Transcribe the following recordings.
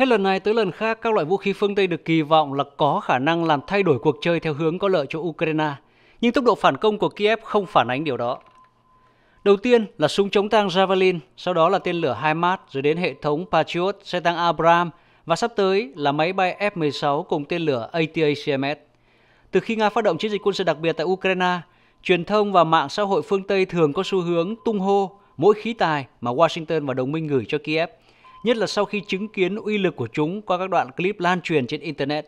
Hết lần này tới lần khác, các loại vũ khí phương Tây được kỳ vọng là có khả năng làm thay đổi cuộc chơi theo hướng có lợi cho Ukraine. Nhưng tốc độ phản công của Kiev không phản ánh điều đó. Đầu tiên là súng chống tăng Javelin, sau đó là tên lửa HIMARS, rồi đến hệ thống Patriot, xe tăng Abrams và sắp tới là máy bay F-16 cùng tên lửa ATACMS. Từ khi Nga phát động chiến dịch quân sự đặc biệt tại Ukraine, truyền thông và mạng xã hội phương Tây thường có xu hướng tung hô mỗi khí tài mà Washington và đồng minh gửi cho Kiev nhất là sau khi chứng kiến uy lực của chúng qua các đoạn clip lan truyền trên Internet.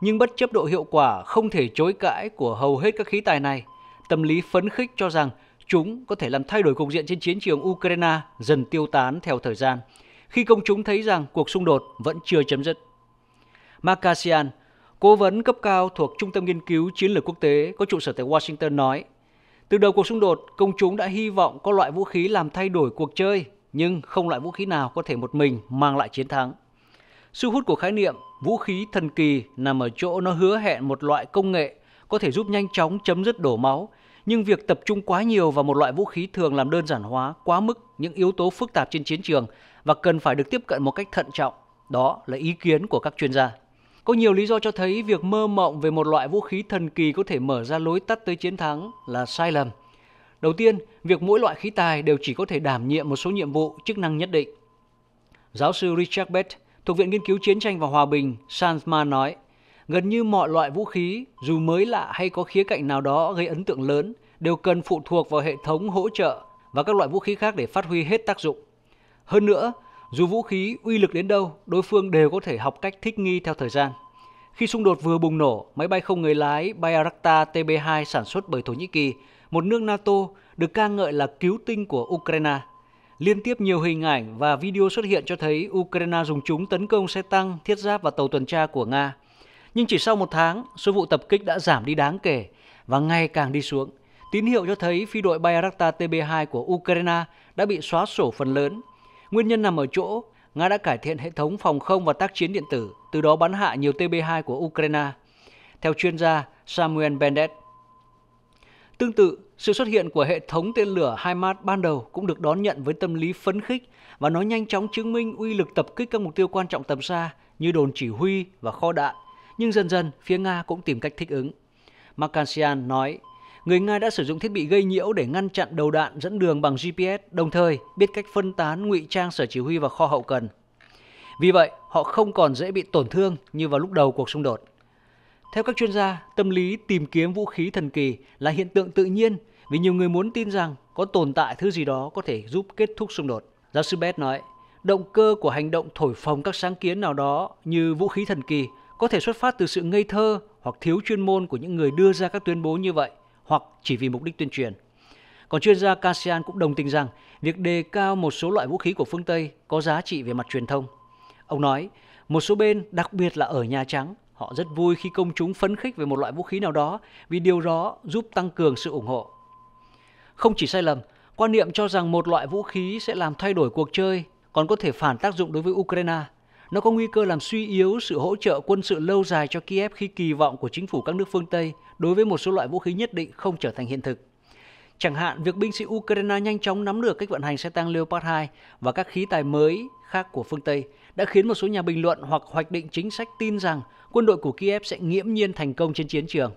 Nhưng bất chấp độ hiệu quả không thể chối cãi của hầu hết các khí tài này, tâm lý phấn khích cho rằng chúng có thể làm thay đổi cục diện trên chiến trường Ukraine dần tiêu tán theo thời gian, khi công chúng thấy rằng cuộc xung đột vẫn chưa chấm dứt. Markasian, cố vấn cấp cao thuộc Trung tâm Nghiên cứu Chiến lược Quốc tế có trụ sở tại Washington nói, từ đầu cuộc xung đột, công chúng đã hy vọng có loại vũ khí làm thay đổi cuộc chơi – nhưng không loại vũ khí nào có thể một mình mang lại chiến thắng. Sức hút của khái niệm vũ khí thần kỳ nằm ở chỗ nó hứa hẹn một loại công nghệ có thể giúp nhanh chóng chấm dứt đổ máu, nhưng việc tập trung quá nhiều vào một loại vũ khí thường làm đơn giản hóa quá mức những yếu tố phức tạp trên chiến trường và cần phải được tiếp cận một cách thận trọng. Đó là ý kiến của các chuyên gia. Có nhiều lý do cho thấy việc mơ mộng về một loại vũ khí thần kỳ có thể mở ra lối tắt tới chiến thắng là sai lầm. Đầu tiên, việc mỗi loại khí tài đều chỉ có thể đảm nhiệm một số nhiệm vụ, chức năng nhất định. Giáo sư Richard Bett thuộc Viện Nghiên cứu Chiến tranh và Hòa bình Sansma nói, gần như mọi loại vũ khí, dù mới lạ hay có khía cạnh nào đó gây ấn tượng lớn, đều cần phụ thuộc vào hệ thống hỗ trợ và các loại vũ khí khác để phát huy hết tác dụng. Hơn nữa, dù vũ khí uy lực đến đâu, đối phương đều có thể học cách thích nghi theo thời gian. Khi xung đột vừa bùng nổ, máy bay không người lái Bayraktar TB2 sản xuất bởi Thổ Nhĩ Kỳ một nước NATO được ca ngợi là cứu tinh của Ukraine. Liên tiếp nhiều hình ảnh và video xuất hiện cho thấy Ukraine dùng chúng tấn công xe tăng, thiết giáp và tàu tuần tra của Nga. Nhưng chỉ sau một tháng, số vụ tập kích đã giảm đi đáng kể và ngày càng đi xuống. Tín hiệu cho thấy phi đội Bayraktar TB2 của Ukraine đã bị xóa sổ phần lớn. Nguyên nhân nằm ở chỗ Nga đã cải thiện hệ thống phòng không và tác chiến điện tử, từ đó bắn hạ nhiều TB2 của Ukraine. Theo chuyên gia Samuel Bendett, Tương tự, sự xuất hiện của hệ thống tên lửa HIMARS ban đầu cũng được đón nhận với tâm lý phấn khích và nó nhanh chóng chứng minh uy lực tập kích các mục tiêu quan trọng tầm xa như đồn chỉ huy và kho đạn. Nhưng dần dần, phía Nga cũng tìm cách thích ứng. Makansian nói, người Nga đã sử dụng thiết bị gây nhiễu để ngăn chặn đầu đạn dẫn đường bằng GPS, đồng thời biết cách phân tán, ngụy trang sở chỉ huy và kho hậu cần. Vì vậy, họ không còn dễ bị tổn thương như vào lúc đầu cuộc xung đột. Theo các chuyên gia, tâm lý tìm kiếm vũ khí thần kỳ là hiện tượng tự nhiên vì nhiều người muốn tin rằng có tồn tại thứ gì đó có thể giúp kết thúc xung đột. Giáo sư Beth nói, động cơ của hành động thổi phồng các sáng kiến nào đó như vũ khí thần kỳ có thể xuất phát từ sự ngây thơ hoặc thiếu chuyên môn của những người đưa ra các tuyên bố như vậy hoặc chỉ vì mục đích tuyên truyền. Còn chuyên gia Cassian cũng đồng tình rằng việc đề cao một số loại vũ khí của phương Tây có giá trị về mặt truyền thông. Ông nói, một số bên, đặc biệt là ở Nhà Trắng, Họ rất vui khi công chúng phấn khích về một loại vũ khí nào đó vì điều đó giúp tăng cường sự ủng hộ. Không chỉ sai lầm, quan niệm cho rằng một loại vũ khí sẽ làm thay đổi cuộc chơi còn có thể phản tác dụng đối với Ukraine. Nó có nguy cơ làm suy yếu sự hỗ trợ quân sự lâu dài cho Kiev khi kỳ vọng của chính phủ các nước phương Tây đối với một số loại vũ khí nhất định không trở thành hiện thực. Chẳng hạn, việc binh sĩ Ukraine nhanh chóng nắm được cách vận hành xe tăng Leopard 2 và các khí tài mới khác của phương Tây đã khiến một số nhà bình luận hoặc hoạch định chính sách tin rằng quân đội của Kiev sẽ nghiễm nhiên thành công trên chiến trường.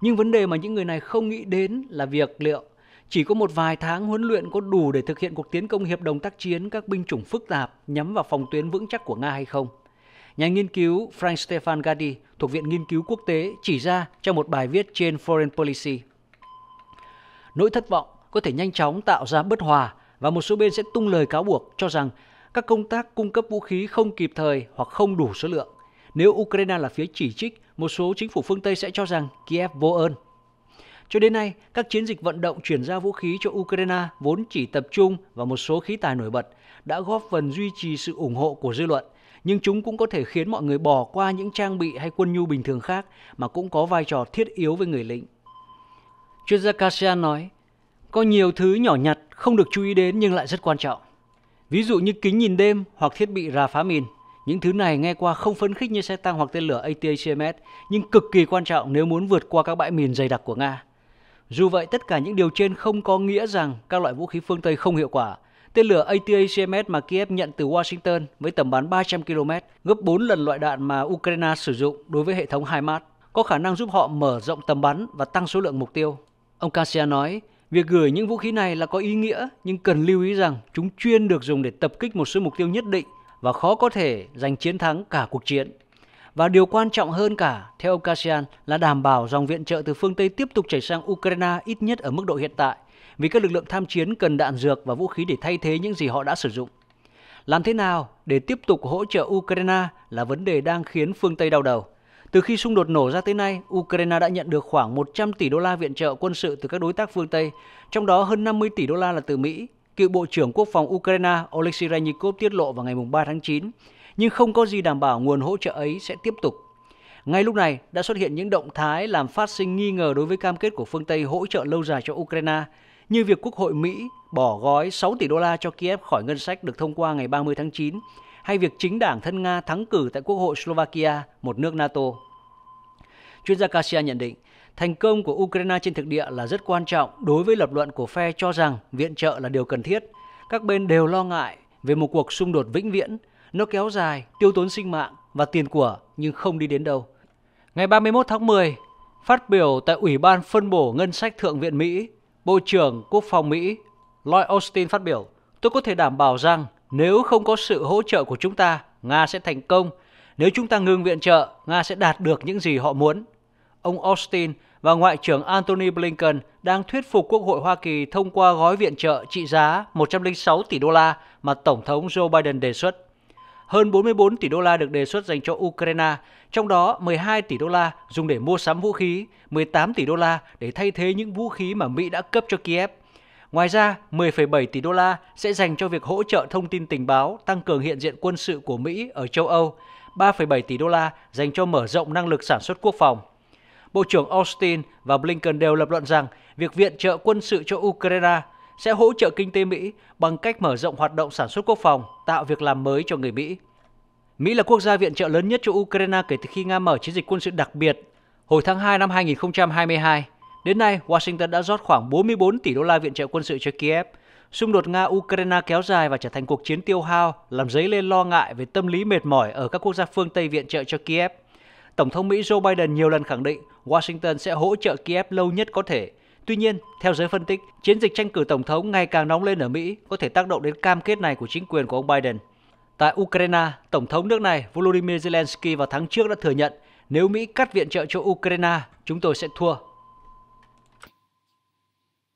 Nhưng vấn đề mà những người này không nghĩ đến là việc liệu chỉ có một vài tháng huấn luyện có đủ để thực hiện cuộc tiến công hiệp đồng tác chiến các binh chủng phức tạp nhắm vào phòng tuyến vững chắc của Nga hay không. Nhà nghiên cứu Frank Stefan Gadi thuộc Viện Nghiên cứu Quốc tế chỉ ra trong một bài viết trên Foreign Policy. Nỗi thất vọng có thể nhanh chóng tạo ra bất hòa và một số bên sẽ tung lời cáo buộc cho rằng các công tác cung cấp vũ khí không kịp thời hoặc không đủ số lượng. Nếu Ukraine là phía chỉ trích, một số chính phủ phương Tây sẽ cho rằng Kiev vô ơn. Cho đến nay, các chiến dịch vận động chuyển giao vũ khí cho Ukraine vốn chỉ tập trung vào một số khí tài nổi bật đã góp phần duy trì sự ủng hộ của dư luận, nhưng chúng cũng có thể khiến mọi người bỏ qua những trang bị hay quân nhu bình thường khác mà cũng có vai trò thiết yếu với người lính. Chuyên gia Kasian nói, có nhiều thứ nhỏ nhặt không được chú ý đến nhưng lại rất quan trọng. Ví dụ như kính nhìn đêm hoặc thiết bị rà phá mìn. Những thứ này nghe qua không phấn khích như xe tăng hoặc tên lửa ATACMS, nhưng cực kỳ quan trọng nếu muốn vượt qua các bãi mìn dày đặc của Nga. Dù vậy, tất cả những điều trên không có nghĩa rằng các loại vũ khí phương Tây không hiệu quả. Tên lửa ATACMS mà Kiev nhận từ Washington với tầm bắn 300 km, gấp 4 lần loại đạn mà Ukraine sử dụng đối với hệ thống HIMARS, có khả năng giúp họ mở rộng tầm bắn và tăng số lượng mục tiêu. Ông Kasia nói, Việc gửi những vũ khí này là có ý nghĩa nhưng cần lưu ý rằng chúng chuyên được dùng để tập kích một số mục tiêu nhất định và khó có thể giành chiến thắng cả cuộc chiến. Và điều quan trọng hơn cả, theo ông Kasian, là đảm bảo dòng viện trợ từ phương Tây tiếp tục chảy sang Ukraine ít nhất ở mức độ hiện tại, vì các lực lượng tham chiến cần đạn dược và vũ khí để thay thế những gì họ đã sử dụng. Làm thế nào để tiếp tục hỗ trợ Ukraine là vấn đề đang khiến phương Tây đau đầu. Từ khi xung đột nổ ra tới nay, Ukraine đã nhận được khoảng 100 tỷ đô la viện trợ quân sự từ các đối tác phương Tây, trong đó hơn 50 tỷ đô la là từ Mỹ. Cựu Bộ trưởng Quốc phòng Ukraine Oleksiy Reznikov tiết lộ vào ngày 3 tháng 9, nhưng không có gì đảm bảo nguồn hỗ trợ ấy sẽ tiếp tục. Ngay lúc này đã xuất hiện những động thái làm phát sinh nghi ngờ đối với cam kết của phương Tây hỗ trợ lâu dài cho Ukraine, như việc Quốc hội Mỹ bỏ gói 6 tỷ đô la cho Kiev khỏi ngân sách được thông qua ngày 30 tháng 9 hay việc chính đảng thân Nga thắng cử tại Quốc hội Slovakia, một nước NATO. Chuyên gia Kasia nhận định, thành công của Ukraine trên thực địa là rất quan trọng đối với lập luận của phe cho rằng viện trợ là điều cần thiết. Các bên đều lo ngại về một cuộc xung đột vĩnh viễn, nó kéo dài, tiêu tốn sinh mạng và tiền của nhưng không đi đến đâu. Ngày 31 tháng 10, phát biểu tại Ủy ban phân bổ ngân sách Thượng viện Mỹ, Bộ trưởng Quốc phòng Mỹ Lloyd Austin phát biểu, tôi có thể đảm bảo rằng nếu không có sự hỗ trợ của chúng ta, Nga sẽ thành công. Nếu chúng ta ngừng viện trợ, Nga sẽ đạt được những gì họ muốn. Ông Austin và Ngoại trưởng Antony Blinken đang thuyết phục Quốc hội Hoa Kỳ thông qua gói viện trợ trị giá 106 tỷ đô la mà Tổng thống Joe Biden đề xuất. Hơn 44 tỷ đô la được đề xuất dành cho Ukraine, trong đó 12 tỷ đô la dùng để mua sắm vũ khí, 18 tỷ đô la để thay thế những vũ khí mà Mỹ đã cấp cho Kiev – Ngoài ra, 10,7 tỷ đô la sẽ dành cho việc hỗ trợ thông tin tình báo, tăng cường hiện diện quân sự của Mỹ ở châu Âu, 3,7 tỷ đô la dành cho mở rộng năng lực sản xuất quốc phòng. Bộ trưởng Austin và Blinken đều lập luận rằng việc viện trợ quân sự cho Ukraine sẽ hỗ trợ kinh tế Mỹ bằng cách mở rộng hoạt động sản xuất quốc phòng, tạo việc làm mới cho người Mỹ. Mỹ là quốc gia viện trợ lớn nhất cho Ukraine kể từ khi Nga mở chiến dịch quân sự đặc biệt hồi tháng 2 năm 2022. Đến nay, Washington đã rót khoảng 44 tỷ đô la viện trợ quân sự cho Kiev. Xung đột Nga-Ukraine kéo dài và trở thành cuộc chiến tiêu hao, làm dấy lên lo ngại về tâm lý mệt mỏi ở các quốc gia phương Tây viện trợ cho Kiev. Tổng thống Mỹ Joe Biden nhiều lần khẳng định Washington sẽ hỗ trợ Kiev lâu nhất có thể. Tuy nhiên, theo giới phân tích, chiến dịch tranh cử tổng thống ngày càng nóng lên ở Mỹ có thể tác động đến cam kết này của chính quyền của ông Biden. Tại Ukraine, Tổng thống nước này Volodymyr Zelensky vào tháng trước đã thừa nhận nếu Mỹ cắt viện trợ cho Ukraine, chúng tôi sẽ thua.